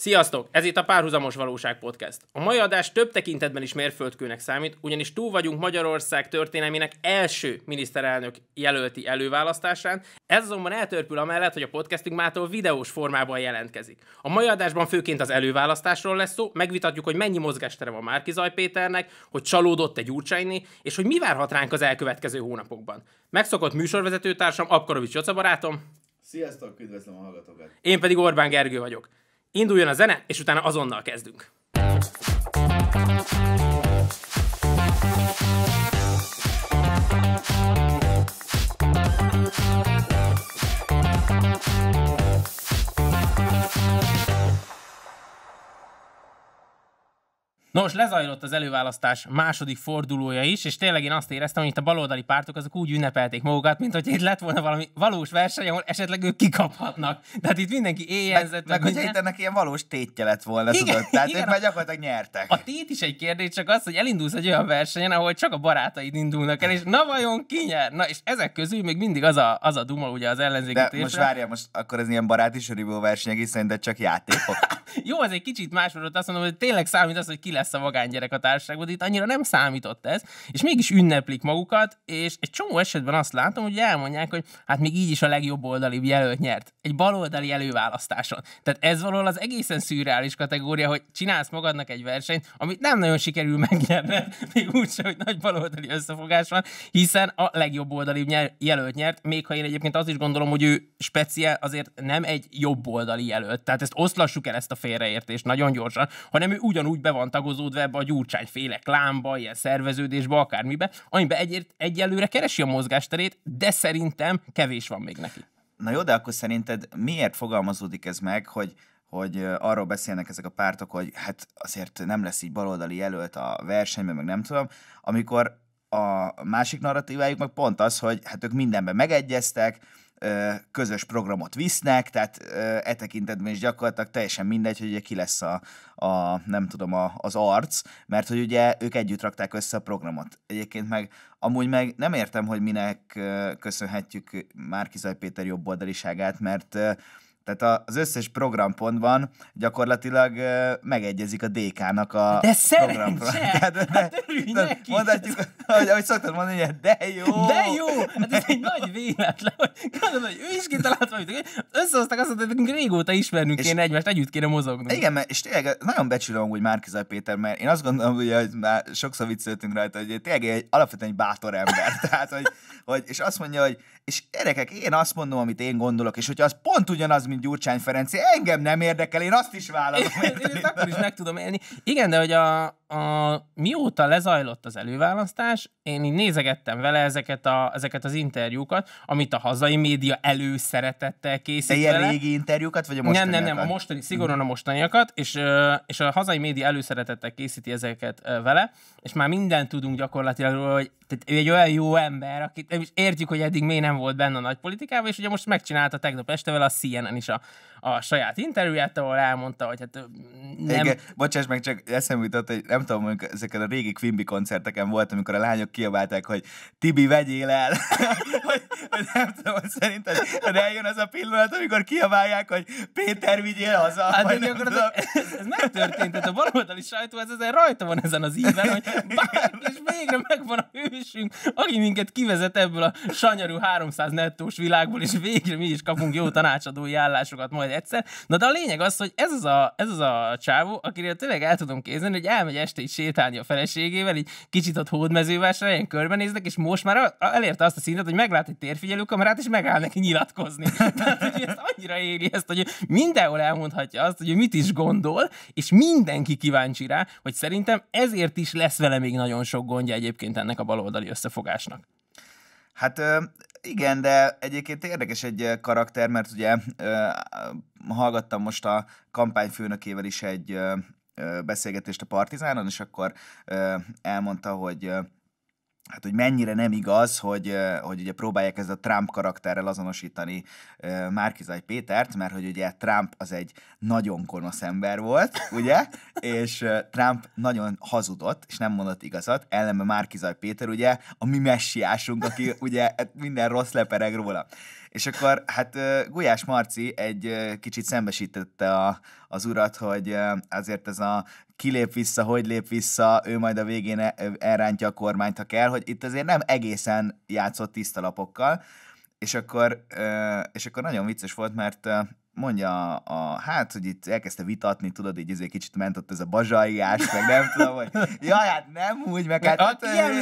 Sziasztok! Ez itt a Párhuzamos Valóság Podcast. A mai adás több tekintetben is mérföldkőnek számít, ugyanis túl vagyunk Magyarország történelmének első miniszterelnök jelölti előválasztásán. Ez azonban eltörpül amellett, hogy a podcastünk mától videós formában jelentkezik. A mai adásban főként az előválasztásról lesz szó, megvitatjuk, hogy mennyi mozgástere van Márkizaj Péternek, hogy csalódott egy Gyurcsányné, és hogy mi várhat ránk az elkövetkező hónapokban. Megszokott műsorvezetőtársam, Apkarovics Joca barátom. Sziasztok, üdvözlöm a hallgatókat! Én pedig Orbán Gergő vagyok. Induljon a zene, és utána azonnal kezdünk. Nos, lezajlott az előválasztás második fordulója is, és tényleg én azt éreztem, hogy itt a baloldali pártok azok úgy ünnepelték magukat, mint hogy itt lett volna valami valós verseny, ahol esetleg ők kikaphatnak. Tehát itt mindenki éjjelzett. Meg, meg hogy itt ennek ilyen valós tétje lett volna, igen, tudod? Tehát igen, ők már gyakorlatilag nyertek. A tét is egy kérdés, csak az, hogy elindulsz egy olyan versenyen, ahol csak a barátaid indulnak el, és na vajon ki nyer? Na, és ezek közül még mindig az a, az a duma ugye az ellenzéki De most várjál, most akkor ez ilyen baráti versenyek, hiszen de csak játékok. Jó, ez egy kicsit más volt, azt mondom, hogy tényleg számít az, hogy ki lesz a vagány gyerek a társaságban, de itt annyira nem számított ez, és mégis ünneplik magukat, és egy csomó esetben azt látom, hogy elmondják, hogy hát még így is a legjobb oldali jelölt nyert. Egy baloldali előválasztáson. Tehát ez valahol az egészen szürreális kategória, hogy csinálsz magadnak egy versenyt, amit nem nagyon sikerül megnyerni, még sem, hogy nagy baloldali összefogás van, hiszen a legjobb oldali jelölt nyert, még ha én egyébként azt is gondolom, hogy ő speciál azért nem egy jobb oldali jelölt. Tehát ezt oszlassuk el ezt a félreértést nagyon gyorsan, hanem ő ugyanúgy be van beágazódva ebbe a gyurcsányféle klámba, ilyen szerveződésbe, akármibe, amiben egyért, egyelőre keresi a mozgásterét, de szerintem kevés van még neki. Na jó, de akkor szerinted miért fogalmazódik ez meg, hogy hogy arról beszélnek ezek a pártok, hogy hát azért nem lesz így baloldali jelölt a versenyben, meg nem tudom, amikor a másik narratívájuk meg pont az, hogy hát ők mindenben megegyeztek, közös programot visznek, tehát e tekintetben is gyakorlatilag teljesen mindegy, hogy ugye ki lesz a, a nem tudom, a, az arc, mert hogy ugye ők együtt rakták össze a programot. Egyébként meg amúgy meg nem értem, hogy minek köszönhetjük Márkizaj Péter jobboldaliságát, mert tehát az összes programpontban gyakorlatilag megegyezik a DK-nak a De szerencse! De, de, hát de, neki. Mondhatjuk, hogy, ahogy szoktad mondani, hogy de jó! De jó! Hát de ez jó. egy nagy véletlen, hogy gondolom, hogy ő is kitalált valamit. Összehozták azt, hogy régóta ismernünk és, kéne egymást, együtt kéne mozognunk. Igen, mert, és tényleg nagyon becsülöm úgy Márkizaj Péter, mert én azt gondolom, hogy már sokszor vicceltünk rajta, hogy tényleg egy, alapvetően egy bátor ember. Tehát, hogy, hogy, és azt mondja, hogy és gyerekek, én azt mondom, amit én gondolok, és hogyha az pont ugyanaz, mint mint Gyurcsány Ferenc, engem nem érdekel, én azt is vállalom. Értem, én akkor is meg tudom élni. Igen, de hogy a, a, mióta lezajlott az előválasztás, én így nézegettem vele ezeket, a, ezeket az interjúkat, amit a hazai média előszeretettel készít De ilyen vele. régi interjúkat, vagy a mostaniakat? Nem, nem, nem, a mostani, szigorúan a mostaniakat, és, és a hazai média előszeretettel készíti ezeket vele, és már mindent tudunk gyakorlatilag hogy tehát ő egy olyan jó ember, akit értjük, hogy eddig még nem volt benne a nagy politikában, és ugye most megcsinálta tegnap este vele a CNN is a, a saját interjúját, ahol elmondta, hogy hát nem... Igen, bocsáss meg, csak eszembe jutott, hogy nem tudom, hogy ezeken a régi Quimby koncerteken volt, amikor a lányok kiabálták, hogy Tibi, vegyél el! nem tudom, hogy szerinted eljön az a pillanat, amikor kiabálják, hogy Péter vigyél haza. Hát de nem az, Ez, ez megtörtént, tehát a baloldali sajtó ez ezen rajta van ezen az íven, hogy bár, és végre megvan a hősünk, aki minket kivezet ebből a sanyarú 300 nettós világból, és végre mi is kapunk jó tanácsadói állásokat majd egyszer. Na de a lényeg az, hogy ez az a, ez az a csávó, akiről tényleg el tudom kézni, hogy elmegy este így sétálni a feleségével, így kicsit ott hódmezővásárhelyen körbenéznek, és most már elérte azt a szintet, hogy meglát egy térfigyelő kamerát, és megáll neki nyilatkozni. Tehát, hogy ezt annyira éri ezt, hogy mindenhol elmondhatja azt, hogy mit is gondol, és mindenki kíváncsi rá, hogy szerintem ezért is lesz vele még nagyon sok gondja egyébként ennek a baloldali összefogásnak. Hát igen, de egyébként érdekes egy karakter, mert ugye hallgattam most a kampányfőnökével is egy beszélgetést a Partizánon, és akkor elmondta, hogy hát hogy mennyire nem igaz, hogy, hogy ugye próbálják ezzel a Trump karakterrel azonosítani Márkizaj Pétert, mert hogy ugye Trump az egy nagyon konosz ember volt, ugye? És Trump nagyon hazudott, és nem mondott igazat, ellenben Márkizaj Péter ugye a mi messiásunk, aki ugye hát minden rossz lepereg róla. És akkor hát Gulyás Marci egy kicsit szembesítette a, az urat, hogy azért ez a kilép vissza, hogy lép vissza, ő majd a végén e, elrántja a kormányt, ha kell, hogy itt azért nem egészen játszott tisztalapokkal, és akkor, és akkor nagyon vicces volt, mert mondja a, a, hát, hogy itt elkezdte vitatni, tudod, így ezért kicsit ment ott ez a bazsaiás, meg nem tudom, hogy jaj, hát nem úgy, meg hát... Hát nem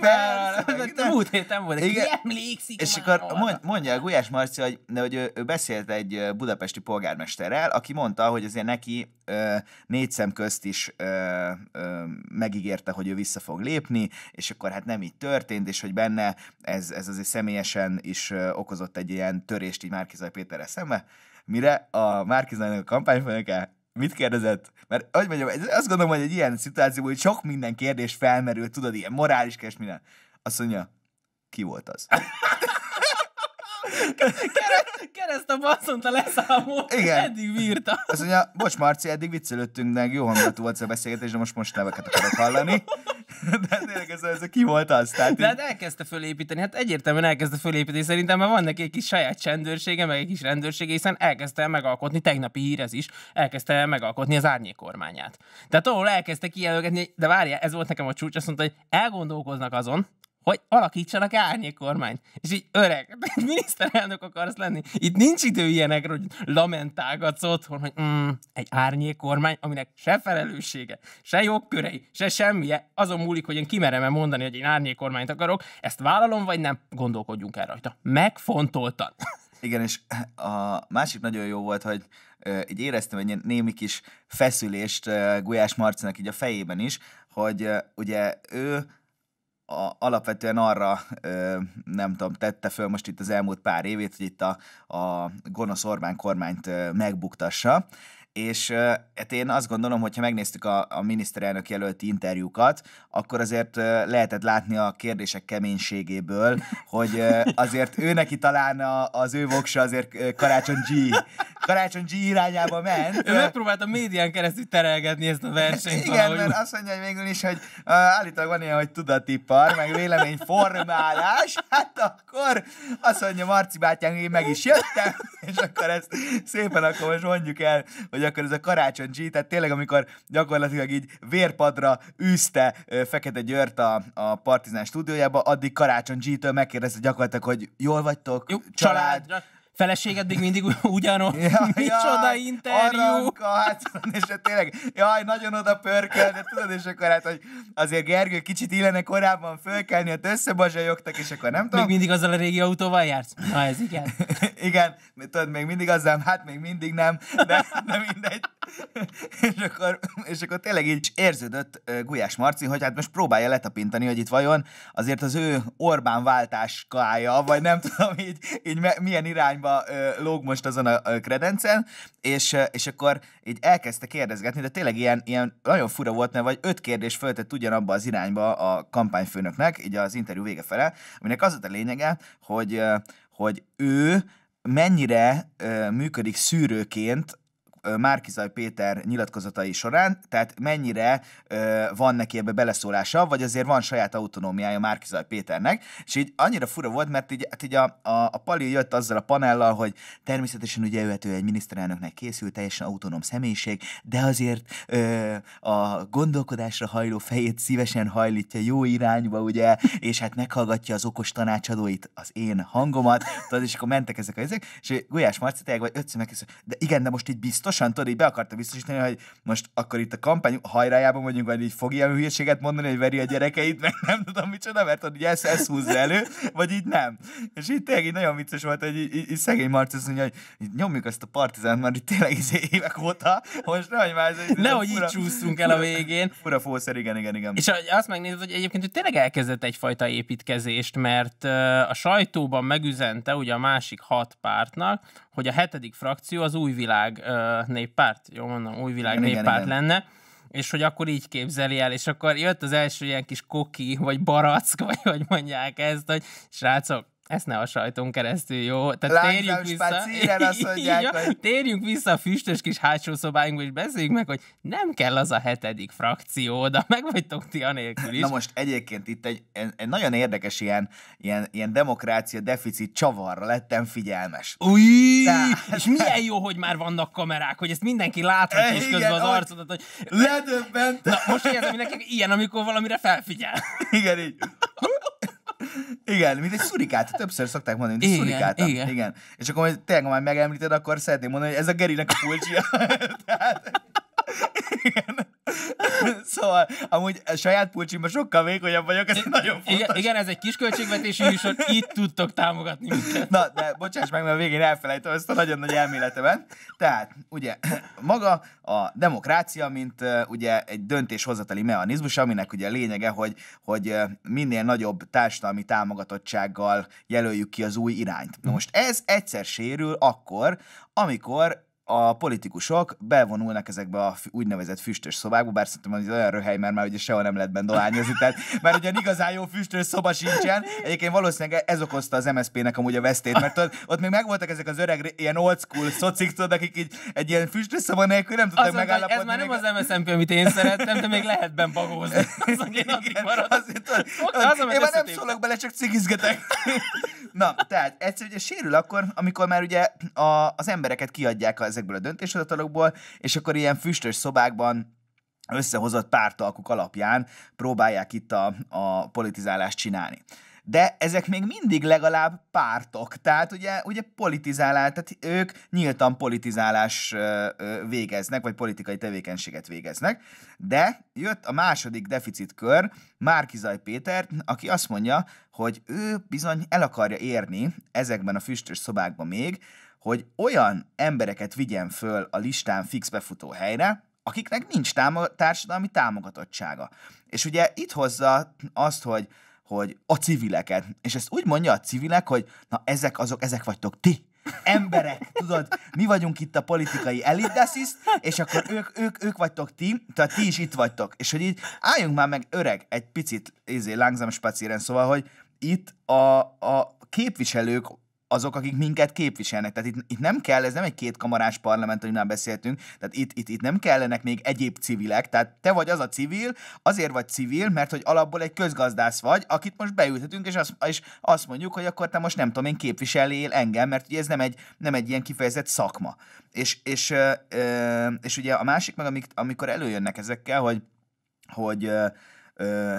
már, nem múlt héten volt, kiemlékszik És akkor mondja a Gulyás Marci, hogy, hogy ő, ő beszélt egy budapesti polgármesterrel, aki mondta, hogy azért neki ö, négy szem közt is ö, ö, megígérte, hogy ő vissza fog lépni, és akkor hát nem így történt, és hogy benne ez, ez azért személyesen is ö, okozott egy ilyen törést így Márkizaj Péterre szembe, mire a Márkizajnak a kampányfőnöke mit kérdezett? Mert, hogy mondjam, azt gondolom, hogy egy ilyen szituációban, hogy sok minden kérdés felmerül, tudod, ilyen morális kérdés, minden. Azt mondja, ki volt az? Kereszt, kereszt a baszont a leszámol. Igen. Eddig bírta. Azt mondja, bocs Marci, eddig viccelődtünk meg, jó hangulatú volt a beszélgetés, de most most neveket akarok hallani. De tényleg ez, ez ki volt az? Tehát de hát elkezdte fölépíteni, hát egyértelműen elkezdte fölépíteni, szerintem már van neki egy kis saját csendőrsége, meg egy kis rendőrsége, hiszen elkezdte megalkotni, tegnapi hír ez is, elkezdte megalkotni az árnyék kormányát. Tehát ahol elkezdte kijelölgetni, de várja, ez volt nekem a csúcs, azt mondta, hogy elgondolkoznak azon, hogy alakítsanak árnyékormányt. És így öreg, miniszterelnök akarsz lenni. Itt nincs idő ilyenekről, hogy lamentálgatsz otthon, hogy mm, egy árnyékormány, aminek se felelőssége, se jogkörei, se semmije, azon múlik, hogy én kimerem-e mondani, hogy én árnyékormányt akarok, ezt vállalom vagy nem, gondolkodjunk el rajta. Megfontoltan. Igen, és a másik nagyon jó volt, hogy így éreztem egy némi kis feszülést Gulyás Marcinak így a fejében is, hogy ugye ő a, alapvetően arra, ö, nem tudom, tette föl most itt az elmúlt pár évét, hogy itt a, a gonosz Orbán kormányt ö, megbuktassa és hát én azt gondolom, hogy ha megnéztük a, a miniszterelnök jelölti interjúkat, akkor azért lehetett látni a kérdések keménységéből, hogy azért ő neki talán a, az ő voksa azért Karácsony G. Karácsony G irányába ment. Ő megpróbált a médián keresztül terelgetni ezt a versenyt. Igen, valahogy. mert azt mondja, hogy végül is, hogy állítólag van ilyen, hogy tudatipar, meg véleményformálás, hát akkor azt mondja Marci bátyánk, én meg is jöttem, és akkor ezt szépen akkor most mondjuk el, hogy hogy akkor ez a Karácsony G, tehát tényleg amikor gyakorlatilag így vérpadra űzte Fekete Győrt a, a Partizán stúdiójába, addig Karácsony G-től megkérdezte gyakorlatilag, hogy jól vagytok, Jó, család, család feleséged még mindig ugyanott. Ja, Micsoda ja, interjú! Aranka, hát, és hát tényleg, jaj, nagyon oda pörkel, de tudod, és akkor hát, hogy azért Gergő kicsit illene korábban fölkelni, hát összebazsajogtak, és akkor nem tudom. Még mindig azzal a régi autóval jársz? Na ez igen. igen, tudod, még mindig azzal, hát még mindig nem, de, de mindegy és, akkor, és akkor tényleg így érződött Gulyás Marci, hogy hát most próbálja letapintani, hogy itt vajon azért az ő Orbán váltás kája, vagy nem tudom így, így milyen irányba lóg most azon a kredencen, és, és akkor így elkezdte kérdezgetni, de tényleg ilyen, ilyen nagyon fura volt, mert vagy öt kérdés föltett ugyanabba az irányba a kampányfőnöknek, így az interjú vége fele, aminek az a lényege, hogy, hogy ő mennyire működik szűrőként Márkizaj Péter nyilatkozatai során, tehát mennyire van neki ebbe beleszólása, vagy azért van saját autonómiája Márkizaj Péternek, és így annyira fura volt, mert így, hát így a, a, a Pali jött azzal a panellal, hogy természetesen ugye ő, egy miniszterelnöknek készül teljesen autonóm személyiség, de azért ö, a gondolkodásra hajló fejét szívesen hajlítja jó irányba, ugye, és hát meghallgatja az okos tanácsadóit, az én hangomat, tudod, és akkor mentek ezek a ezek, és Gulyás Marci vagy ötször megkérdezte, de igen, de most így biztos, gyorsan tudod, így be akarta biztosítani, hogy most akkor itt a kampány hajrájában mondjuk, vagy így fogja ilyen hülyeséget mondani, hogy veri a gyerekeit, meg nem tudom micsoda, mert tudod, hogy ezt, ezt húzza elő, vagy így nem. És így tényleg így nagyon vicces volt, hogy így, így, így szegény Marci azt mondja, hogy így nyomjuk ezt a partizánt, mert itt tényleg így izé évek óta, most nehogy már ez egy Nehogy fura, így csúszunk el a végén. Fura fószer, igen, igen, igen. És azt megnézed, hogy egyébként hogy tényleg elkezdett egyfajta építkezést, mert a sajtóban megüzente ugye a másik hat pártnak, hogy a hetedik frakció az újvilág ö, néppárt, jó mondom, újvilág igen, néppárt igen, lenne, és hogy akkor így képzeli el, és akkor jött az első ilyen kis koki, vagy barack, vagy hogy mondják ezt, hogy srácok, ezt ne a sajton keresztül, jó? Tehát Lánzám térjünk vissza. Azt mondják, ja, hogy... Térjünk vissza a füstös kis hátsó szobáinkba, és beszéljünk meg, hogy nem kell az a hetedik frakció, de meg vagytok ti anélkül is. Na most egyébként itt egy, egy nagyon érdekes ilyen, ilyen, ilyen demokrácia deficit csavarra lettem figyelmes. Új! Tehát... És milyen jó, hogy már vannak kamerák, hogy ezt mindenki láthatja és közben az arcodat, hogy... Ledöbbent! Na most érzem, hogy nekik ilyen, amikor valamire felfigyel. Igen, így. Hm? Igen, mint egy szurikát, többször szokták mondani, mint egy igen, szurikát. Igen. igen. És akkor hogy tényleg, már megemlíted, akkor szeretném mondani, hogy ez a Gerinek a kulcsia. Tehát, igen. Szóval amúgy a saját pulcsimban sokkal vékonyabb vagyok, ez I- nagyon fontos. Igen, igen, ez egy kis költségvetési műsor, itt tudtok támogatni minket. Na, de bocsáss meg, mert a végén elfelejtem ezt a nagyon nagy elméletemet. Tehát, ugye, maga a demokrácia, mint ugye egy döntéshozatali mechanizmus, aminek ugye a lényege, hogy, hogy minél nagyobb társadalmi támogatottsággal jelöljük ki az új irányt. Na mhm. most ez egyszer sérül akkor, amikor a politikusok bevonulnak ezekbe a úgynevezett füstös szobákba, bár szerintem az olyan röhely, mert már ugye sehol nem lehet benne dohányozni, tehát mert ugye igazán jó füstös szoba sincsen. Egyébként valószínűleg ez okozta az MSZP-nek amúgy a vesztét, mert ott, ott még megvoltak ezek az öreg ilyen old school szocik, tudod, akik így egy ilyen füstös szoba nélkül nem tudtak megállapodni. Ez már nem az MSZP, amit én szerettem, de még lehet benne bagózni. Azon én az, én már nem szólok bele, csak cigizgetek. Na, tehát egyszerűen sérül akkor, amikor már ugye a, az embereket kiadják az ezekből a döntéshozatalokból, és akkor ilyen füstös szobákban összehozott pártalkuk alapján próbálják itt a, a politizálást csinálni. De ezek még mindig legalább pártok, tehát ugye, ugye politizálás, tehát ők nyíltan politizálás végeznek, vagy politikai tevékenységet végeznek, de jött a második deficitkör, Márkizaj Péter, aki azt mondja, hogy ő bizony el akarja érni ezekben a füstös szobákban még, hogy olyan embereket vigyen föl a listán fix befutó helyre, akiknek nincs támo- társadalmi támogatottsága. És ugye itt hozza azt, hogy hogy a civileket. És ezt úgy mondja a civilek, hogy na ezek azok, ezek vagytok ti emberek, tudod, mi vagyunk itt a politikai elitdesis, és akkor ők, ők, ők vagytok ti, tehát ti is itt vagytok. És hogy így álljunk már meg öreg egy picit, ezért langsam spacíren, szóval, hogy itt a, a képviselők azok, akik minket képviselnek. Tehát itt, itt nem kell, ez nem egy kétkamarás parlament, amiről beszéltünk, tehát itt, itt, itt nem kellenek még egyéb civilek, tehát te vagy az a civil, azért vagy civil, mert hogy alapból egy közgazdász vagy, akit most beültetünk, és azt, és azt mondjuk, hogy akkor te most nem tudom én képviselél engem, mert ugye ez nem egy, nem egy ilyen kifejezett szakma. És, és, és ugye a másik meg, amik, amikor előjönnek ezekkel, hogy, hogy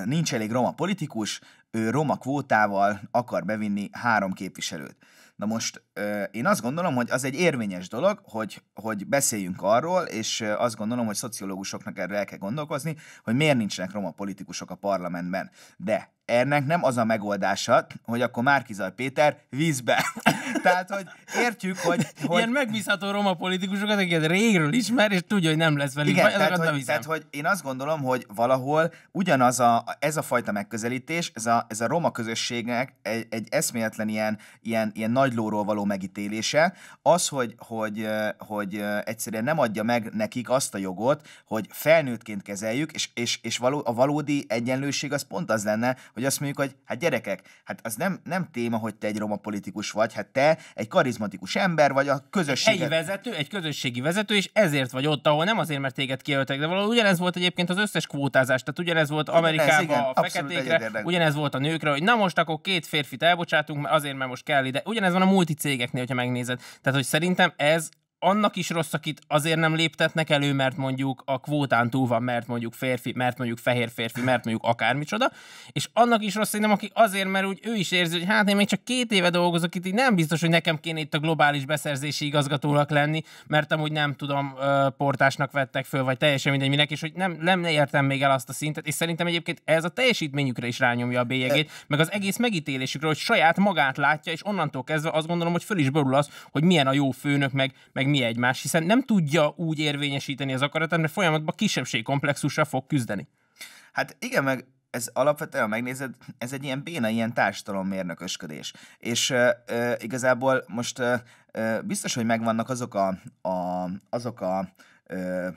nincs elég roma politikus, ő roma kvótával akar bevinni három képviselőt. Na most én azt gondolom, hogy az egy érvényes dolog, hogy, hogy beszéljünk arról, és azt gondolom, hogy szociológusoknak erre el kell gondolkozni, hogy miért nincsenek roma politikusok a parlamentben. De ennek nem az a megoldása, hogy akkor Márkizaj Péter vízbe. Tehát, hogy értjük, hogy... hogy... Ilyen megbízható roma politikusokat, akiket régről ismer, és tudja, hogy nem lesz velük Igen, tehát, hogy, tehát, hogy én azt gondolom, hogy valahol ugyanaz a, ez a fajta megközelítés, ez a, ez a roma közösségnek egy, egy eszméletlen ilyen, ilyen, ilyen nagy lóról való megítélése, az, hogy, hogy, hogy egyszerűen nem adja meg nekik azt a jogot, hogy felnőttként kezeljük, és, és, és való, a valódi egyenlőség az pont az lenne, hogy azt mondjuk, hogy hát gyerekek, hát az nem, nem téma, hogy te egy roma politikus vagy, hát te egy karizmatikus ember vagy a közösség. Egy vezető, egy közösségi vezető, és ezért vagy ott, ahol nem azért, mert téged kijöltek, de valahol ugyanez volt egyébként az összes kvótázás, tehát ugyanez volt Amerikában igen, a feketékre, ugyanez volt a nőkre, hogy na most akkor két férfit elbocsátunk, mert azért, mert most kell ide. Ugyanez van a cégeknél, hogyha megnézed. Tehát, hogy szerintem ez annak is rossz, akit azért nem léptetnek elő, mert mondjuk a kvótán túl van, mert mondjuk férfi, mert mondjuk fehér férfi, mert mondjuk akármicsoda, és annak is rossz nem aki azért, mert úgy ő is érzi, hogy hát én még csak két éve dolgozok itt, így nem biztos, hogy nekem kéne itt a globális beszerzési igazgatónak lenni, mert amúgy nem tudom, portásnak vettek föl, vagy teljesen mindegy minek, és hogy nem, nem értem még el azt a szintet, és szerintem egyébként ez a teljesítményükre is rányomja a bélyegét, e- meg az egész megítélésükre, hogy saját magát látja, és onnantól kezdve azt gondolom, hogy föl is borul az, hogy milyen a jó főnök, meg, meg mi egymás, hiszen nem tudja úgy érvényesíteni az akaratát, mert folyamatban kisebbségkomplexusra fog küzdeni. Hát igen, meg ez alapvetően, ha megnézed, ez egy ilyen béna, ilyen mérnökösködés. És ö, ö, igazából most ö, ö, biztos, hogy megvannak azok a, a, azok a ö,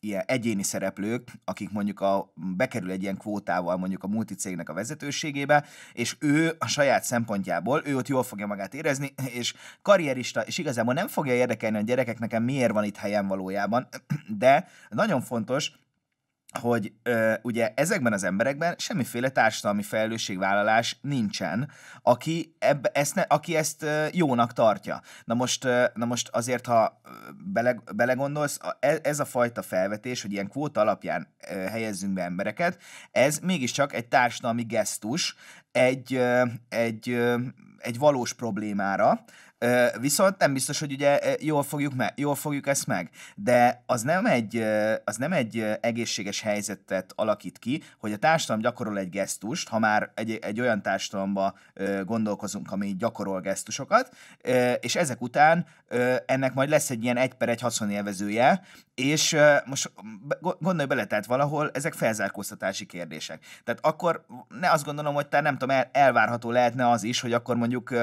ilyen egyéni szereplők, akik mondjuk a, bekerül egy ilyen kvótával mondjuk a multicégnek a vezetőségébe, és ő a saját szempontjából, ő ott jól fogja magát érezni, és karrierista, és igazából nem fogja érdekelni a gyerekeknek miért van itt helyem valójában, de nagyon fontos, hogy ö, ugye ezekben az emberekben semmiféle társadalmi felelősségvállalás nincsen, aki, ebb, ezt ne, aki ezt ö, jónak tartja. Na most, ö, na most azért, ha bele, belegondolsz, e, ez a fajta felvetés, hogy ilyen kvóta alapján ö, helyezzünk be embereket, ez mégiscsak egy társadalmi gesztus, egy, ö, egy, ö, egy valós problémára, Viszont nem biztos, hogy ugye jól fogjuk, me- jól fogjuk ezt meg, de az nem, egy, az nem egy egészséges helyzetet alakít ki, hogy a társadalom gyakorol egy gesztust, ha már egy, egy olyan társadalomba gondolkozunk, ami gyakorol gesztusokat, és ezek után ennek majd lesz egy ilyen egy per egy haszonélvezője, és most gondolj bele, tehát valahol ezek felzárkóztatási kérdések. Tehát akkor ne azt gondolom, hogy te nem tudom, elvárható lehetne az is, hogy akkor mondjuk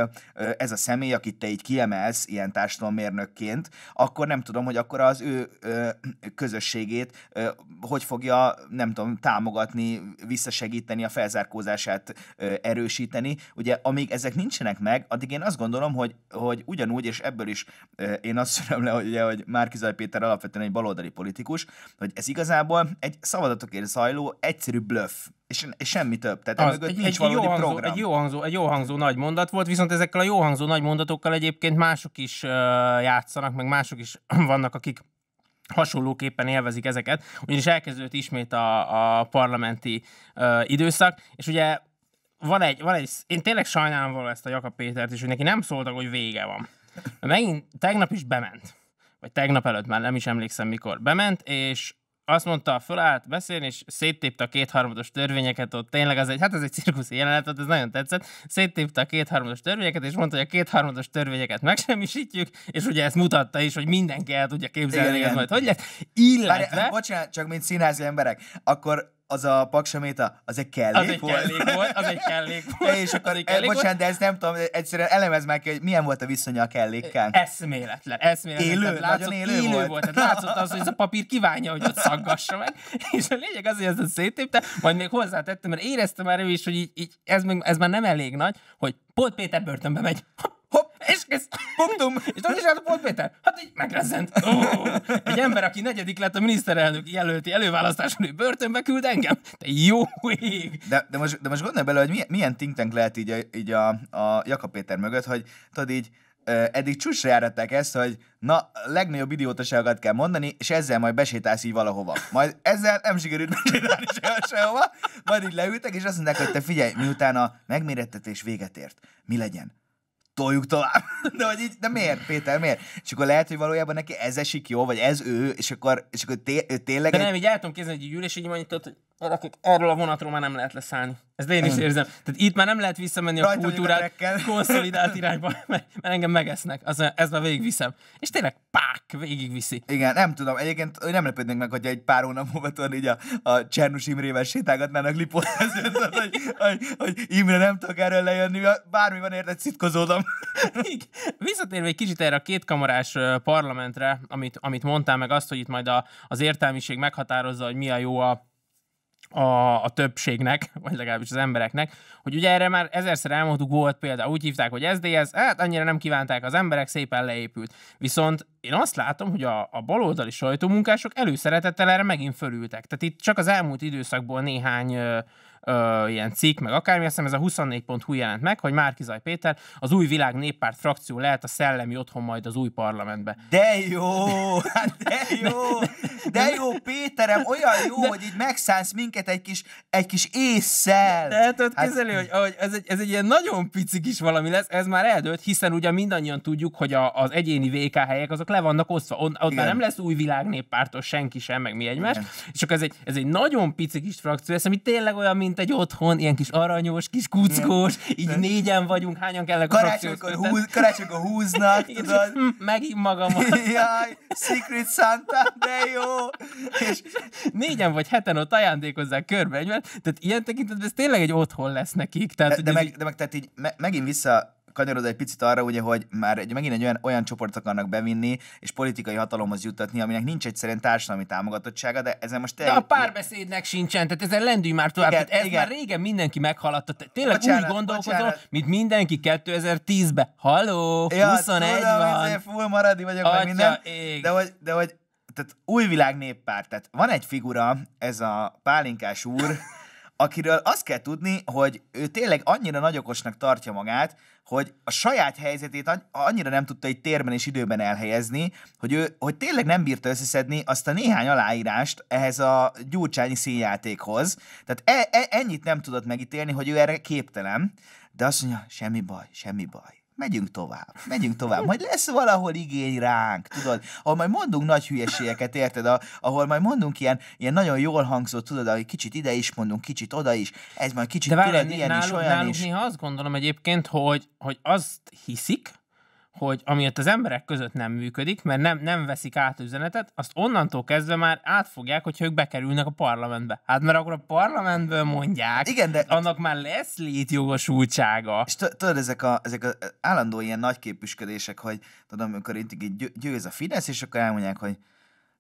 ez a személy, akit te te így kiemelsz ilyen társadalommérnökként, akkor nem tudom, hogy akkor az ő ö, közösségét ö, hogy fogja, nem tudom, támogatni, visszasegíteni, a felzárkózását ö, erősíteni. Ugye, amíg ezek nincsenek meg, addig én azt gondolom, hogy, hogy ugyanúgy, és ebből is ö, én azt szöröm le, hogy, ugye, hogy Zaj Péter alapvetően egy baloldali politikus, hogy ez igazából egy szabadatok zajló, egyszerű bluff és, és semmi több. Tehát az, egy, nincs egy jó hangzó, program. Egy jó, hangzó, egy jó hangzó nagy mondat volt, viszont ezekkel a jó hangzó nagy mondatokkal egyébként mások is uh, játszanak, meg mások is vannak, akik hasonlóképpen élvezik ezeket, ugyanis elkezdődött ismét a, a parlamenti uh, időszak, és ugye van egy, van egy, én tényleg sajnálom való ezt a Jakab Pétert is, hogy neki nem szóltak, hogy vége van. Megint tegnap is bement, vagy tegnap előtt már nem is emlékszem mikor bement, és azt mondta, fölállt beszélni, és széttépte a kétharmados törvényeket ott. Tényleg az egy, hát ez egy cirkuszi jelenet, ott ez nagyon tetszett. Széttépte a kétharmados törvényeket, és mondta, hogy a kétharmados törvényeket megsemmisítjük, és ugye ezt mutatta is, hogy mindenki el tudja képzelni, igen, ez igen. majd hogy lesz. Illetve... Várj, hát bocsánat, csak mint színházi emberek, akkor az a paksaméta, az egy kellék, az egy volt. kellék volt. Az egy kellék volt, és akkor, az egy kellék e, bocsánat, volt. de ezt nem tudom, egyszerűen elemez meg hogy milyen volt a viszonya a kellékkel. Eszméletlen, eszméletlen. Élő, tehát látszott, nagyon élő, élő volt. volt. Tehát látszott az, hogy ez a papír kívánja, hogy ott szaggassa meg, és a lényeg az, hogy ezt széttépte, majd még hozzátettem, mert éreztem már ő is, hogy így, így ez, még, ez már nem elég nagy, hogy Polt Péter börtönbe megy és kész, punktum. És tudod, is volt hát Péter? Hát így megrezzent. Oh, egy ember, aki negyedik lett a miniszterelnök jelölti előválasztáson, ő börtönbe küld engem. Te jó ég. De, de, most, de most gondolj bele, hogy milyen, milyen think tank lehet így, a, így a, a Jakab Péter mögött, hogy tudod így, eddig csúcsra járatták ezt, hogy na, legnagyobb idiótaságokat kell mondani, és ezzel majd besétálsz így valahova. Majd ezzel nem sikerült besétálni sehova, majd így leültek, és azt mondták, hogy te figyelj, miután a megmérettetés véget ért, mi legyen? toljuk tovább. De, hogy így, de miért, Péter, miért? És akkor lehet, hogy valójában neki ez esik jó, vagy ez ő, és akkor, és akkor té- tényleg... De nem, egy... így el tudom kézni hogy egy ülés, így mondjuk, hogy erről a vonatról már nem lehet leszállni. Ezt én is érzem. Tehát itt már nem lehet visszamenni Rajta a kultúrát konszolidált irányba, mert, engem megesznek. Az, ez már végigviszem. És tényleg pák, végigviszi. Igen, nem tudom. Egyébként nem lepődnék meg, hogy egy pár hónap múlva tudod, így a, a Csernus Imrével sétálgatnának lipótezőt, hogy, hogy, hogy, Imre nem tudok erről lejönni, bármi van érted, szitkozódom. Visszatérve egy kicsit erre a kétkamarás parlamentre, amit, amit mondtál meg azt, hogy itt majd a, az értelmiség meghatározza, hogy mi a jó a a, a többségnek, vagy legalábbis az embereknek, hogy ugye erre már ezerszer elmondtuk, volt példa, úgy hívták, hogy SZDSZ, hát annyira nem kívánták az emberek, szépen leépült. Viszont én azt látom, hogy a, a baloldali sajtómunkások előszeretettel erre megint fölültek. Tehát itt csak az elmúlt időszakból néhány ö, ilyen cikk, meg akármi, azt hiszem ez a 24.hu jelent meg, hogy Márkizaj Péter, az új világ néppárt frakció lehet a szellemi otthon majd az új parlamentbe. De jó! Hát de jó! De jó, Péterem, olyan jó, de, hogy így megszánsz minket egy kis, egy kis észszel. De, de hát, hogy, hogy ez, egy, ez egy ilyen nagyon picik is valami lesz, ez már eldőlt, hiszen ugye mindannyian tudjuk, hogy a, az egyéni VK helyek azok le vannak osztva, ott, ott már nem lesz új világ néppártos senki sem, meg mi egymás, csak ez egy, ez egy nagyon picik is frakció, ez ami tényleg olyan, mint mint egy otthon, ilyen kis aranyos, kis kuckós, mm. így négyen vagyunk, hányan kellnek karácsonykor, húz, karácsonykor húznak, tudod. Hm, megint magam. Jaj, Secret Santa, de jó. És négyen vagy heten ott ajándékozzák körbe egymást, tehát ilyen tekintetben ez tényleg egy otthon lesz nekik. Tehát, de, de, meg, így... de meg, tehát így me, megint vissza kanyarod egy picit arra, ugye, hogy már egy, megint egy olyan, olyan csoport akarnak bevinni, és politikai hatalomhoz juttatni, aminek nincs egyszerűen társadalmi támogatottsága, de ezen most... Te... De a párbeszédnek sincsen, tehát ezen lendülj már tovább. Igen, tehát ez igen. már régen mindenki meghaladta. Tényleg bocsánat, úgy gondolkozol, bocsánat. mint mindenki 2010-ben. Haló, ja, 21 tudom, van. Full maradi vagyok, Atya, meg minden. Ég. De hogy, de hogy tehát új világ néppárt, tehát van egy figura, ez a pálinkás úr, akiről azt kell tudni, hogy ő tényleg annyira nagyokosnak tartja magát, hogy a saját helyzetét annyira nem tudta egy térben és időben elhelyezni, hogy ő hogy tényleg nem bírta összeszedni azt a néhány aláírást ehhez a gyurcsányi színjátékhoz. Tehát e, e, ennyit nem tudott megítélni, hogy ő erre képtelen, de azt mondja, semmi baj, semmi baj megyünk tovább, megyünk tovább, majd lesz valahol igény ránk, tudod, ahol majd mondunk nagy hülyeségeket, érted, a, ahol majd mondunk ilyen, ilyen nagyon jól hangzott, tudod, hogy kicsit ide is mondunk, kicsit oda is, ez majd kicsit De várj, tudod, ilyen náluk, is, olyan náluk is. néha azt gondolom egyébként, hogy, hogy azt hiszik, hogy ami ott az emberek között nem működik, mert nem, nem veszik át üzenetet, azt onnantól kezdve már átfogják, hogyha ők bekerülnek a parlamentbe. Hát mert akkor a parlamentből mondják, hát Igen, de... annak már lesz létjogosultsága. És tudod, ezek, a, ezek a állandó ilyen nagy képüsködések, hogy tudom, amikor itt győz a Fidesz, és akkor elmondják, hogy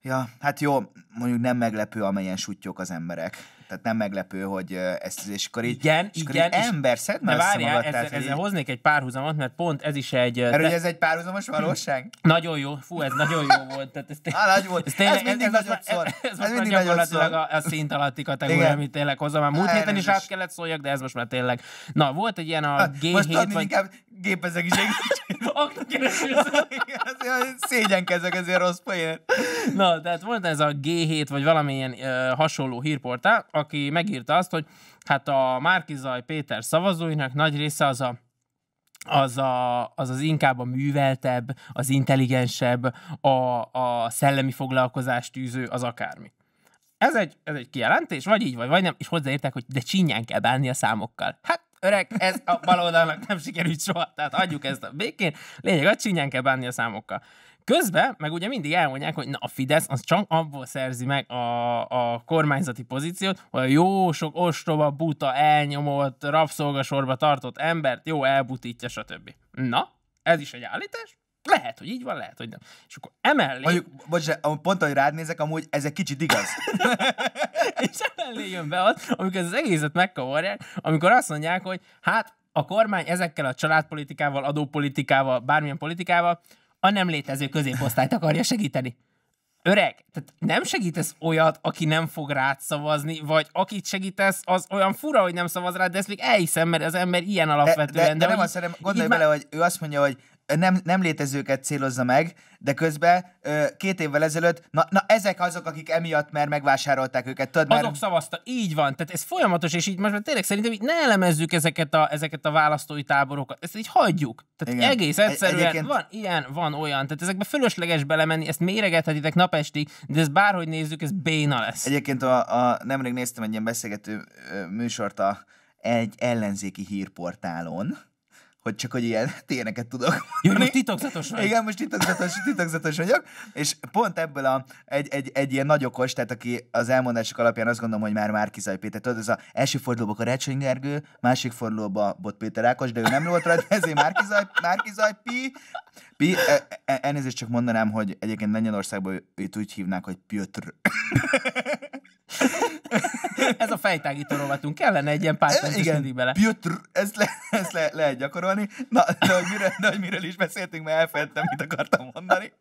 ja, hát jó, mondjuk nem meglepő, amelyen sutyok az emberek. Tehát nem meglepő, hogy ezt és akkor így, igen, és akkor igen, így és ember, szed már várjál, magad, ezzel, tehát, ezzel így... hoznék egy párhuzamot, mert pont ez is egy... Mert de... ez egy párhuzamos valóság? nagyon jó, fú, ez nagyon jó volt. Tehát ez, Á, nagy volt. Ez, tényleg, ez mindig nagyot szól. Ez, ez, ez mindig nagyot szól. A, a szint alatti kategória, amit tényleg hozom. Már múlt héten is át kellett szóljak, de ez most már tényleg. Na, volt egy ilyen a G7... Most adni inkább gépezek is Szégyenkezek ezért rossz poén. Na, tehát volt ez a G7, vagy valamilyen hasonló hírportál, aki megírta azt, hogy hát a Márkizaj Péter szavazóinak nagy része az a az, a, az az inkább a műveltebb, az intelligensebb, a, a szellemi foglalkozást tűző, az akármi. Ez egy, ez egy kijelentés, vagy így, vagy, vagy nem, és hozzáértek, hogy de csinyán kell bánni a számokkal. Hát öreg, ez a baloldalnak nem sikerült soha, tehát adjuk ezt a békén, lényeg, a csinyán kell bánni a számokkal. Közben, meg ugye mindig elmondják, hogy na a Fidesz az csak abból szerzi meg a, a kormányzati pozíciót, hogy jó sok ostoba, buta, elnyomott, rabszolgasorba tartott embert, jó, elbutítja, stb. Na, ez is egy állítás, lehet, hogy így van, lehet, hogy nem. És akkor emellé... Mondjuk, bocsánat, pont ahogy rád nézek, amúgy ez egy kicsit igaz. és emellé jön be az, amikor az egészet megkavarják, amikor azt mondják, hogy hát a kormány ezekkel a családpolitikával, adópolitikával, bármilyen politikával a nem létező középosztályt akarja segíteni. Öreg, tehát nem segítesz olyat, aki nem fog rád szavazni, vagy akit segítesz, az olyan fura, hogy nem szavaz rád, de ezt még elhiszem, mert az ember ilyen alapvetően. De, de, de, de nem azt hiszem, gondolj bele, már... hogy ő azt mondja, hogy nem, nem létezőket célozza meg, de közben ö, két évvel ezelőtt, na, na ezek azok, akik emiatt már megvásárolták őket. Tudod, azok már... szavazta, így van. Tehát ez folyamatos, és így most már tényleg szerintem így ne elemezzük ezeket a, ezeket a választói táborokat. Ezt így hagyjuk. Tehát Igen. egész e- egyszerűen Egyébként... van ilyen, van olyan. Tehát ezekbe fölösleges belemenni, ezt méregethetitek napestig, de ez bárhogy nézzük, ez béna lesz. Egyébként a, a, nemrég néztem egy ilyen beszélgető műsort a, egy ellenzéki hírportálon, hogy csak hogy ilyen tényeket tudok Jó, most titokzatos vagy. Igen, most titokzatos, titokzatos vagyok, és pont ebből a, egy, egy, egy ilyen nagy okos, tehát aki az elmondások alapján azt gondolom, hogy már már Zaj Péter, tudod, ez az első a Karácsony Gergő, másik fordulóban Bot Péter Ákos, de ő nem volt rajta, ezért Márki Zaj, Márki Zaj Pi, Pi, e, e, elnézést csak mondanám, hogy egyébként Lengyelországban őt úgy hívnák, hogy Piotr. ez a fejtágító rovatunk. Kellene egy ilyen pár e, Igen, bele. Piotr, ezt, le, ezt le, lehet gyakorolni. Na, de hogy, miről, de hogy miről is beszéltünk, mert elfelejtettem, mit akartam mondani.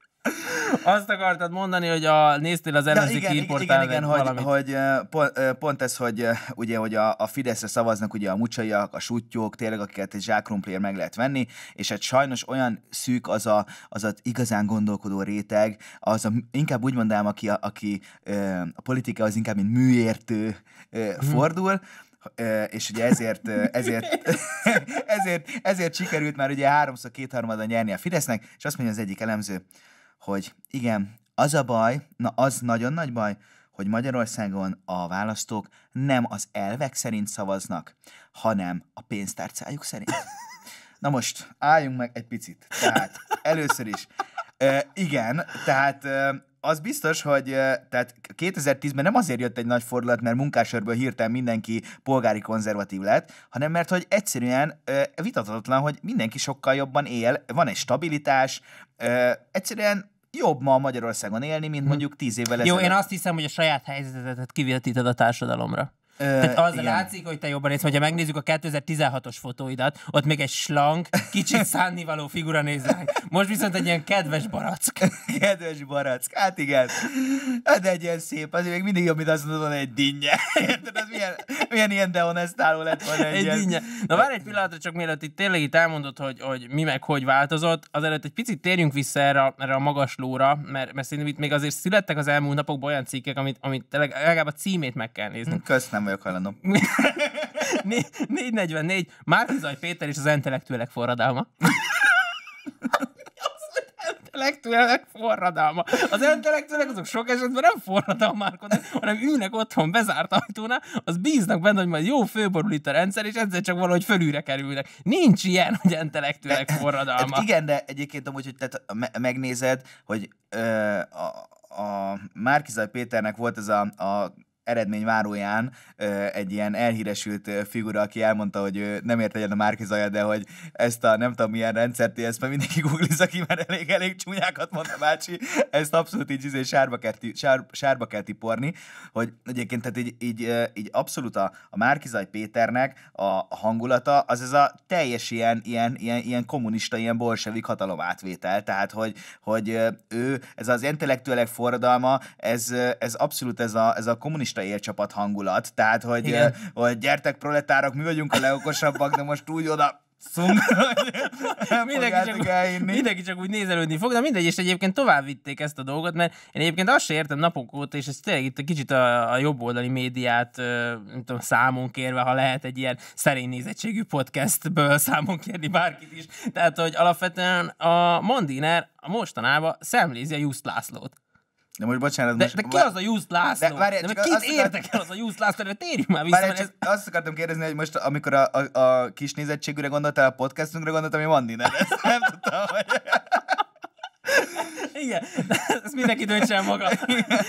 Azt akartad mondani, hogy a, néztél az ellenzéki igen, igen, igen, hogy, hogy eh, pont, eh, pont, ez, hogy eh, ugye, hogy a, a Fideszre szavaznak ugye a mucsaiak, a sutyók, tényleg akiket egy zsákrumplér meg lehet venni, és hát sajnos olyan szűk az a, az a igazán gondolkodó réteg, az a, inkább úgy mondanám, aki, aki a politika az inkább mint műértő hmm. fordul, és ugye ezért, ezért, ezért, ezért sikerült már ugye háromszor kétharmadan nyerni a Fidesznek, és azt mondja az egyik elemző, hogy igen, az a baj, na az nagyon nagy baj, hogy Magyarországon a választók nem az elvek szerint szavaznak, hanem a pénztárcájuk szerint. Na most álljunk meg egy picit. Tehát először is. Ö, igen, tehát ö, az biztos, hogy tehát 2010-ben nem azért jött egy nagy fordulat, mert munkásörből hirtelen mindenki polgári konzervatív lett, hanem mert hogy egyszerűen vitathatatlan, hogy mindenki sokkal jobban él, van egy stabilitás, egyszerűen jobb ma Magyarországon élni, mint mhm. mondjuk tíz évvel ezelőtt. Jó, én azt hiszem, hogy a saját helyzetet kivetíted a társadalomra. Tehát az igen. látszik, hogy te jobban néz, hogyha megnézzük a 2016-os fotóidat, ott még egy slang, kicsit szánnivaló figura néz ránk. Most viszont egy ilyen kedves barack. kedves barack, hát igen. Hát egy ilyen szép, azért még mindig jobb, mint azt mondod, hogy egy dinnye. Érted, az milyen, milyen ilyen deonestáló lett volna egy, egy ilyen... dinnye. Na várj egy pillanatra, csak mielőtt itt tényleg itt elmondod, hogy, hogy mi meg hogy változott, azelőtt egy picit térjünk vissza erre, erre a magas lóra, mert, mert szerintem itt még azért születtek az elmúlt napokban olyan cikkek, amit, amit legalább a címét meg kell nézni. Köszönöm vagyok hajlandó. 444, Márkizaj Péter és az intellektuelek forradalma. intellektuelek forradalma. Az intellektuelek azok sok esetben nem forradalmárkodnak, hanem ülnek otthon bezárt ajtónál, az bíznak benne, hogy majd jó főborul itt a rendszer, és egyszer csak valahogy fölülre kerülnek. Nincs ilyen, hogy intellektuelek forradalma. Hát igen, de egyébként amúgy, hogy te megnézed, hogy ö, a, a Márkizaj Péternek volt ez a, a eredmény váróján egy ilyen elhíresült figura, aki elmondta, hogy nem ért egyet a márkizaja, de hogy ezt a nem tudom milyen rendszert, ezt már mindenki googliz, ki már elég, elég csúnyákat mondta bácsi, ezt abszolút így izé sárba kell, sár, sárba kell tiporni, hogy egyébként tehát így, így, így abszolút a, a Márkizaj Péternek a hangulata, az ez a teljes ilyen, ilyen, ilyen, ilyen kommunista, ilyen bolsevik átvétel, tehát hogy, hogy ő, ez az intellektuelek forradalma, ez, ez abszolút ez a, ez a kommunista protesta élcsapat hangulat, tehát hogy, Igen. hogy gyertek proletárok, mi vagyunk a legokosabbak, de most úgy oda szunk, mindenki, csak, mindenki csak úgy nézelődni fog, de mindegy, és egyébként tovább vitték ezt a dolgot, mert én egyébként azt sem értem napok óta, és ez tényleg itt a kicsit a, a jobboldali médiát nem tudom, számon kérve, ha lehet egy ilyen szerény nézettségű podcastből számon kérni bárkit is. Tehát, hogy alapvetően a Mondiner mostanában szemlézi a Just Lászlót. De most bocsánat, de, most... De ki az a Just László? De, várjál, de kit érdekel az a Just László? De térjünk már vissza. Várjá, ez... Azt akartam kérdezni, hogy most amikor a, a, a kis nézettségűre gondoltál, a podcastunkra gondoltam, hogy Mandinet. Ezt nem tudtam, hogy... Igen, ezt mindenki döntse maga.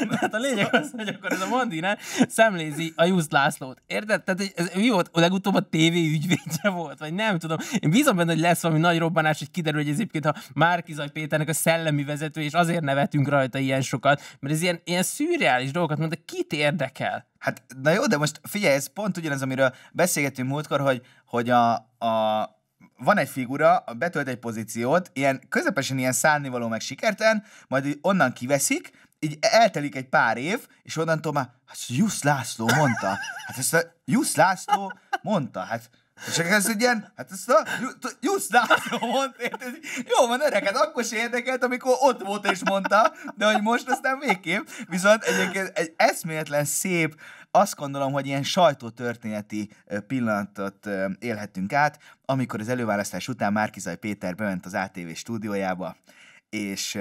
Tehát a lényeg az, hogy akkor ez a Mandinán szemlézi a Just Lászlót. Érted? Tehát ez mi volt? Legutóbb a TV ügyvédje volt, vagy nem tudom. Én bízom benne, hogy lesz valami nagy robbanás, hogy kiderül, hogy ez egyébként a Márkizaj Péternek a szellemi vezető, és azért nevetünk rajta ilyen sokat, mert ez ilyen, ilyen szürreális dolgokat mond, de kit érdekel? Hát, na jó, de most figyelj, ez pont ugyanaz, amiről beszélgettünk múltkor, hogy, hogy a, a, van egy figura, betölt egy pozíciót, ilyen közepesen ilyen szánnivaló meg sikerten, majd onnan kiveszik, így eltelik egy pár év, és onnantól már, hát Jusz László mondta, hát ezt a Jusz László mondta, hát és ez egy ilyen, hát ezt a Jussz László Jó van, öreg, hát akkor se érdekelt, amikor ott volt és mondta, de hogy most aztán végképp. Viszont egyébként egy eszméletlen szép, azt gondolom, hogy ilyen sajtótörténeti pillanatot élhetünk át, amikor az előválasztás után Márkizaj Péter bement az ATV stúdiójába, és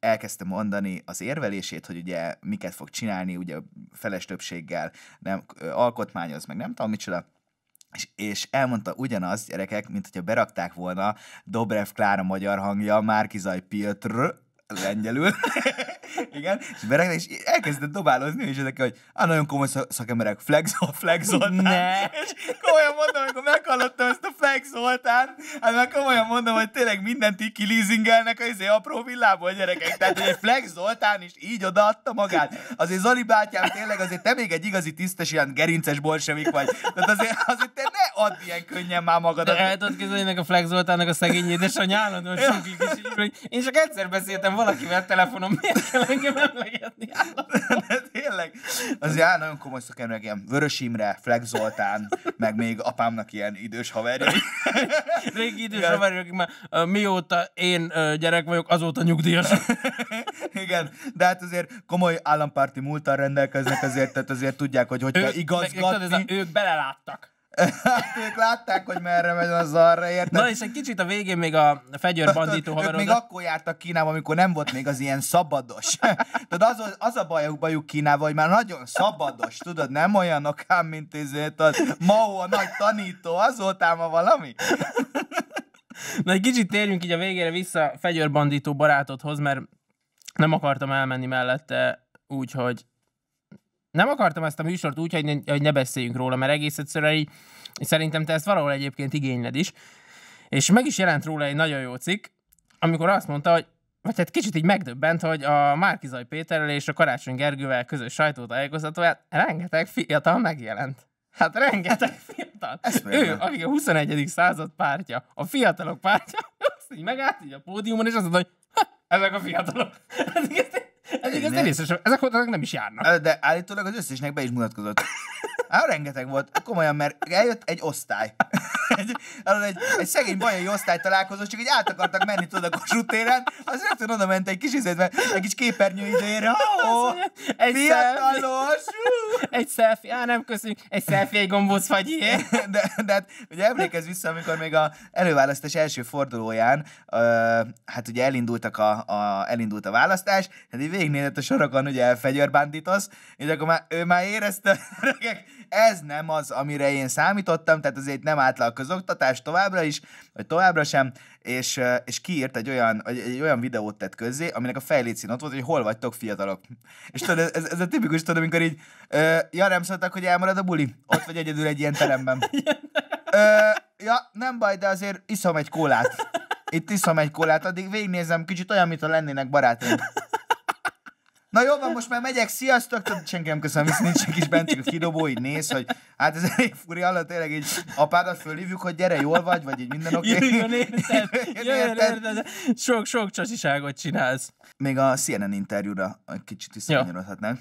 elkezdte mondani az érvelését, hogy ugye miket fog csinálni, ugye feles többséggel nem alkotmányoz, meg nem tudom micsoda, és, és elmondta ugyanaz gyerekek, mint hogyha berakták volna Dobrev Klára magyar hangja, Márkizaj Piotr, lengyelül, igen, és beregne, és elkezdett dobálozni, és ezek, hogy a ah, nagyon komoly szakemberek, Flex, Flex Zoltán. Ne. És komolyan mondom, amikor meghallottam ezt a Flex Zoltán, hát meg komolyan mondom, hogy tényleg mindent így kileasingelnek az izé apró villából gyerekek. Tehát, hogy Flex Zoltán is így odaadta magát. Azért Zoli bátyám, tényleg azért te még egy igazi tisztes, ilyen gerinces bolsevik vagy. Tehát azért, azért te add ilyen könnyen már magad. De el tudod képzelni ennek a Flex Zoltánnak a szegény édesanyján, hogy soklik is így, hogy én csak egyszer beszéltem valakivel telefonon, miért kell engem emlegetni? De tényleg, az jár nagyon komoly ilyen Vörös Imre, Flex Zoltán, meg még apámnak ilyen idős haverjai. Régi idős Igen. haverja, akik már uh, mióta én uh, gyerek vagyok, azóta nyugdíjas. Igen, de hát azért komoly állampárti múltan rendelkeznek azért, tehát azért tudják, hogy hogy ők, kell igazgatni. ők beleláttak. ők látták, hogy merre megy az arra, érted? Na és egy kicsit a végén még a fegyőr bandító haverod. még akkor jártak Kínába, amikor nem volt még az ilyen szabados. tudod, az, az a bajuk, bajuk Kínába, hogy már nagyon szabados, tudod, nem olyanok ám, mint ezért az Mao a nagy tanító, az ám a valami? Na egy kicsit térjünk így a végére vissza bandító barátodhoz, mert nem akartam elmenni mellette úgy, hogy nem akartam ezt a műsort úgy, hogy ne, hogy ne beszéljünk róla, mert egész egyszerűen így, szerintem te ezt valahol egyébként igényled is. És meg is jelent róla egy nagyon jó cikk, amikor azt mondta, hogy vagy hát kicsit így megdöbbent, hogy a Márkizaj Péterrel és a Karácsony Gergővel közös sajtótájékoztatóját rengeteg fiatal megjelent. Hát rengeteg fiatal. ő, aki a 21. század pártja, a fiatalok pártja, azt így megállt így a pódiumon, és azt mondta, hogy ezek a fiatalok. Hát ez igaz, de ezek ott nem is járnak. De állítólag az összesnek be is mutatkozott. Hát rengeteg volt, komolyan, mert eljött egy osztály egy, az egy, egy szegény bajai osztály találkozó, csak így át akartak menni tudod a Kossuth téren, az rögtön oda ment egy kis izetve, egy kis képernyő idejére. Oh, egy fiatalos! egy selfie, á nem köszönjük, egy selfie, egy gombóc vagy ilyen. De, de hát, ugye emlékezz vissza, amikor még a előválasztás első fordulóján, uh, hát ugye elindultak a, a, elindult a választás, hát így végignézett a sorokon, ugye felfegyőrbándítasz, és akkor már, ő már érezte, Ez nem az, amire én számítottam, tehát azért nem áll a közoktatás továbbra is, vagy továbbra sem, és, és kiírt egy olyan, egy, egy olyan videót tett közzé, aminek a fejlécén ott volt, hogy hol vagytok fiatalok. És tudod, ez, ez a tipikus, tudod, amikor így, ö, ja, nem szóltak, hogy elmarad a buli? Ott vagy egyedül egy ilyen teremben. Ö, ja, nem baj, de azért iszom egy kólát. Itt iszom egy kólát, addig végignézem, kicsit olyan, mintha lennének barátaim. Na jó, van, most már megyek, sziasztok! Senki nem köszönöm, hisz nincs egy kis bentül kidobó így néz, hogy hát ez elég furi, alatt tényleg így apádat fölhívjuk, hogy gyere, jól vagy, vagy így minden oké. Okay. Jöjjön, érted, Sok, sok csasiságot csinálsz. Még a CNN interjúra egy kicsit visszakanyarodhatnánk.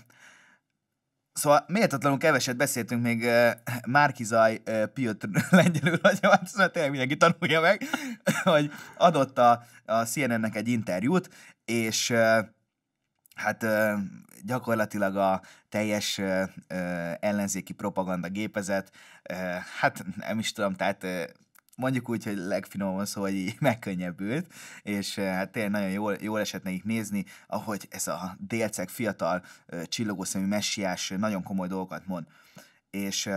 Szóval méltatlanul keveset beszéltünk még uh, Márkizaj uh, Piotr lengyelül, hogy hát szóval tényleg mindenki tanulja meg, hogy adott a, a CNN-nek egy interjút, és uh, hát gyakorlatilag a teljes ellenzéki propaganda gépezet, hát nem is tudom, tehát mondjuk úgy, hogy legfinomabb, szó, hogy így megkönnyebbült, és hát tényleg nagyon jól, jól esett nekik nézni, ahogy ez a délceg fiatal csillogószemű messiás nagyon komoly dolgokat mond. És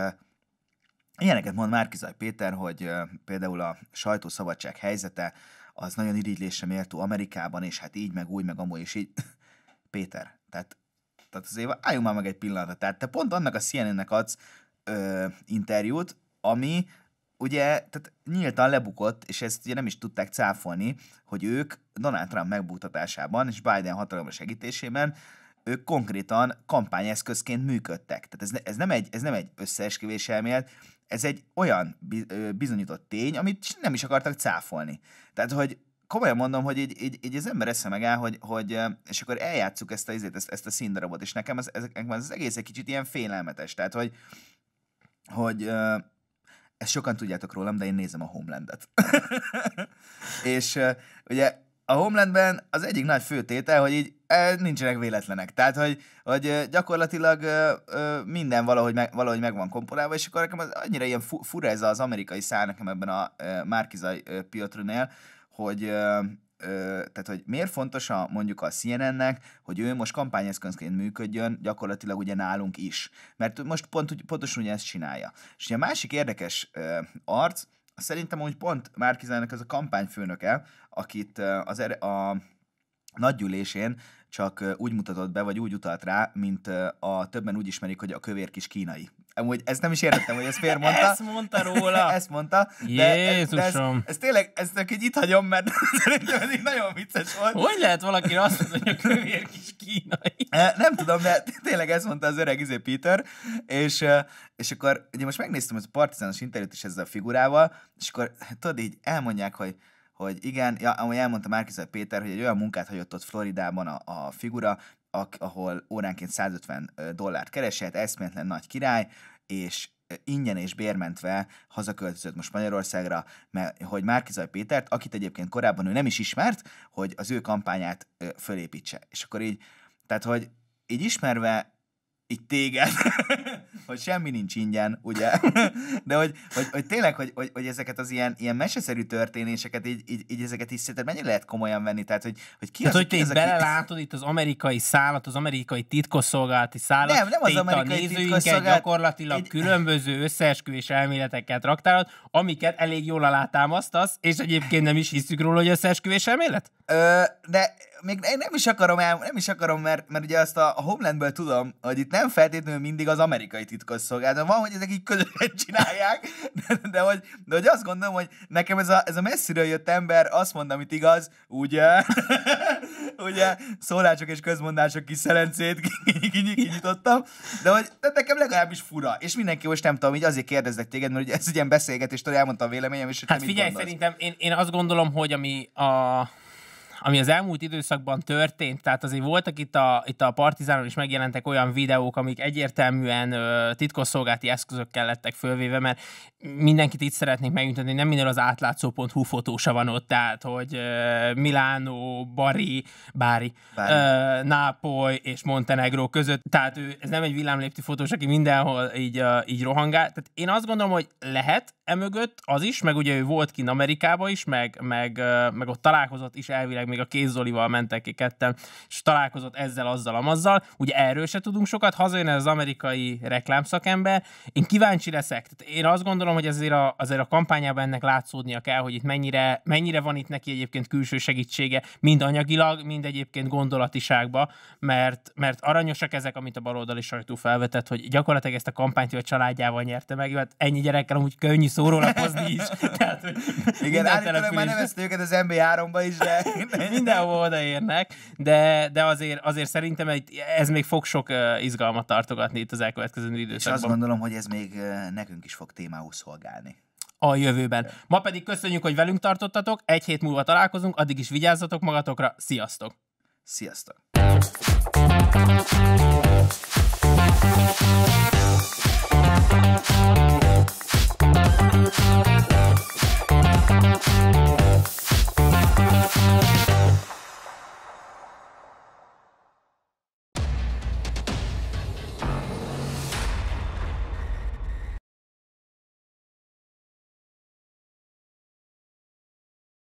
ilyeneket mond Márkizaj Péter, hogy például a sajtószabadság helyzete az nagyon irigylésre méltó Amerikában, és hát így, meg úgy, meg amúgy, és így Péter, tehát, tehát azért álljunk már meg egy pillanatot. Tehát te pont annak a CNN-nek adsz ö, interjút, ami ugye tehát nyíltan lebukott, és ezt ugye nem is tudták cáfolni, hogy ők Donald Trump megbuktatásában és Biden hatalomra segítésében ők konkrétan kampányeszközként működtek. Tehát ez, ne, ez, nem, egy, ez nem egy összeesküvés elmélet, ez egy olyan bizonyított tény, amit nem is akartak cáfolni. Tehát, hogy komolyan mondom, hogy így, így, így az ember esze meg el, hogy, hogy, és akkor eljátszuk ezt a, ezt, ezt a színdarabot, és nekem az, ez, az egész egy kicsit ilyen félelmetes, tehát hogy, hogy ezt sokan tudjátok rólam, de én nézem a Homelandet. és ugye a Homelandben az egyik nagy főtétel, hogy így nincsenek véletlenek. Tehát, hogy, hogy gyakorlatilag minden valahogy, meg, valahogy meg van komponálva, és akkor nekem az annyira ilyen fura ez az amerikai szár nekem ebben a Márkizai Piotrnél, hogy tehát hogy miért fontos a, mondjuk a CNN-nek, hogy ő most kampányeszközként működjön, gyakorlatilag ugye nálunk is. Mert most pont, pontosan ugye ezt csinálja. És ugye a másik érdekes arc, szerintem úgy pont Márkizának ez a kampányfőnöke, akit az er- a nagygyűlésén csak úgy mutatott be, vagy úgy utalt rá, mint a többen úgy ismerik, hogy a kövér kis kínai. Amúgy ezt nem is értettem, hogy ezt miért mondta. ezt mondta róla. ezt mondta. De, Jézusom. De ez, ez tényleg, ezt csak így itt hagyom, mert szerintem ez így nagyon vicces volt. Hogy lehet valaki azt mondani, hogy a kövér kis kínai? nem tudom, de tényleg ezt mondta az öreg izé Peter, és, és akkor ugye most megnéztem az a partizános interjút is ezzel a figurával, és akkor hát tudod így elmondják, hogy hogy igen, ja, amúgy elmondta Márkizaj Péter, hogy egy olyan munkát hagyott ott Floridában a, a figura, ahol óránként 150 dollárt keresett, eszméletlen nagy király, és ingyen és bérmentve hazaköltözött most Magyarországra, mert hogy Márkizaj Pétert, akit egyébként korábban ő nem is ismert, hogy az ő kampányát fölépítse. És akkor így, tehát hogy így ismerve így téged, hogy semmi nincs ingyen, ugye? De hogy, hogy, hogy tényleg, hogy, hogy, hogy, ezeket az ilyen, ilyen meseszerű történéseket, így, így, így ezeket is szerinted mennyire lehet komolyan venni? Tehát, hogy, hogy ki Tehát, az, hogy te itt belelátod itt az amerikai szállat, az amerikai titkosszolgálati szállat, nem, nem az amerikai itt a nézőinket gyakorlatilag egy... különböző összeesküvés elméleteket raktálod, amiket elég jól alátámasztasz, és egyébként nem is hiszük róla, hogy összeesküvés elmélet? Ö, de még én nem is akarom, el, nem is akarom mert, mert ugye azt a, a Homelandből tudom, hogy itt nem feltétlenül mindig az amerikai szolgálat. Van, hogy ezek így közösen csinálják, de, de, hogy, de hogy azt gondolom, hogy nekem ez a, ez a messziről jött ember azt mond, amit igaz, ugye? ugye? Szólások és közmondások kis szerencét kinyitottam, de hogy de nekem legalábbis fura. És mindenki most nem tudom, így azért kérdezlek téged, mert ugye ez egy ilyen beszélgetés, elmondtam a véleményem, és hogy Hát figyelj, mit szerintem én, én azt gondolom, hogy ami a ami az elmúlt időszakban történt, tehát azért voltak itt a, itt a Partizánon is megjelentek olyan videók, amik egyértelműen ö, eszközökkel lettek fölvéve, mert mindenkit itt szeretnék megmutatni, nem minden az átlátszó.hu fotósa van ott, tehát hogy ö, Milánó, Bari, Bári, Bári. Ö, Nápoly és Montenegro között, tehát ő, ez nem egy villámlépti fotós, aki mindenhol így, ö, így rohangál, tehát én azt gondolom, hogy lehet emögött az is, meg ugye ő volt kint Amerikába is, meg, meg, meg ott találkozott is elvileg még a Kézzolival mentek ki ketten, és találkozott ezzel, azzal, amazzal. Ugye erről se tudunk sokat, hazajön ez az amerikai reklámszakember. Én kíváncsi leszek. Tehát én azt gondolom, hogy azért a, azért a kampányában ennek látszódnia kell, hogy itt mennyire, mennyire van itt neki egyébként külső segítsége, mind anyagilag, mind egyébként gondolatiságba, mert, mert aranyosak ezek, amit a baloldali sajtó felvetett, hogy gyakorlatilag ezt a kampányt a családjával nyerte meg, mert ennyi gyerekkel amúgy könnyű szórólapozni is. Tehát, hogy Igen, állítólag már nevezte őket az MB3-ba is, de mindenhol odaérnek, de, de azért, azért szerintem egy ez még fog sok izgalmat tartogatni itt az elkövetkező időszakban. És azt gondolom, hogy ez még nekünk is fog témához szolgálni a jövőben. Ma pedig köszönjük, hogy velünk tartottatok, egy hét múlva találkozunk, addig is vigyázzatok magatokra, sziasztok! Sziasztok! Thank you.